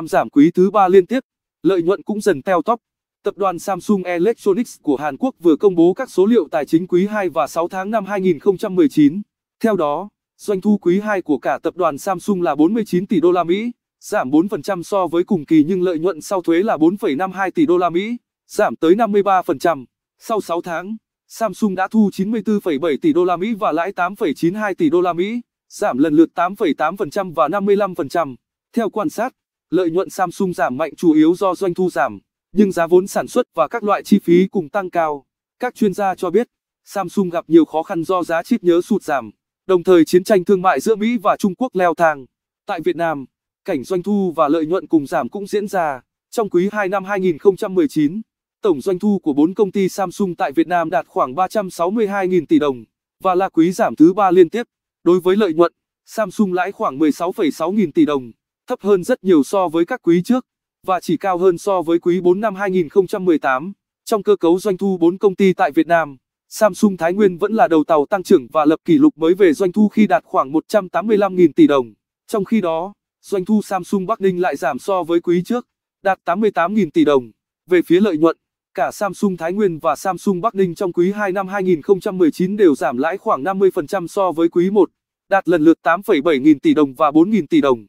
Am giảm quý thứ ba liên tiếp, lợi nhuận cũng dần teo tóp. Tập đoàn Samsung Electronics của Hàn Quốc vừa công bố các số liệu tài chính quý 2 và 6 tháng năm 2019. Theo đó, doanh thu quý 2 của cả tập đoàn Samsung là 49 tỷ đô la Mỹ, giảm 4% so với cùng kỳ nhưng lợi nhuận sau thuế là 4,52 tỷ đô la Mỹ, giảm tới 53%. Sau 6 tháng, Samsung đã thu 94,7 tỷ đô la Mỹ và lãi 8,92 tỷ đô la Mỹ, giảm lần lượt 8,8% và 55%. Theo quan sát, Lợi nhuận Samsung giảm mạnh chủ yếu do doanh thu giảm, nhưng giá vốn sản xuất và các loại chi phí cùng tăng cao. Các chuyên gia cho biết, Samsung gặp nhiều khó khăn do giá chip nhớ sụt giảm, đồng thời chiến tranh thương mại giữa Mỹ và Trung Quốc leo thang. Tại Việt Nam, cảnh doanh thu và lợi nhuận cùng giảm cũng diễn ra. Trong quý 2 năm 2019, tổng doanh thu của 4 công ty Samsung tại Việt Nam đạt khoảng 362.000 tỷ đồng và là quý giảm thứ ba liên tiếp. Đối với lợi nhuận, Samsung lãi khoảng 16,6 nghìn tỷ đồng thấp hơn rất nhiều so với các quý trước và chỉ cao hơn so với quý 4 năm 2018. Trong cơ cấu doanh thu 4 công ty tại Việt Nam, Samsung Thái Nguyên vẫn là đầu tàu tăng trưởng và lập kỷ lục mới về doanh thu khi đạt khoảng 185.000 tỷ đồng. Trong khi đó, doanh thu Samsung Bắc Ninh lại giảm so với quý trước, đạt 88.000 tỷ đồng. Về phía lợi nhuận, cả Samsung Thái Nguyên và Samsung Bắc Ninh trong quý 2 năm 2019 đều giảm lãi khoảng 50% so với quý 1, đạt lần lượt 8,7 nghìn tỷ đồng và 4 nghìn tỷ đồng.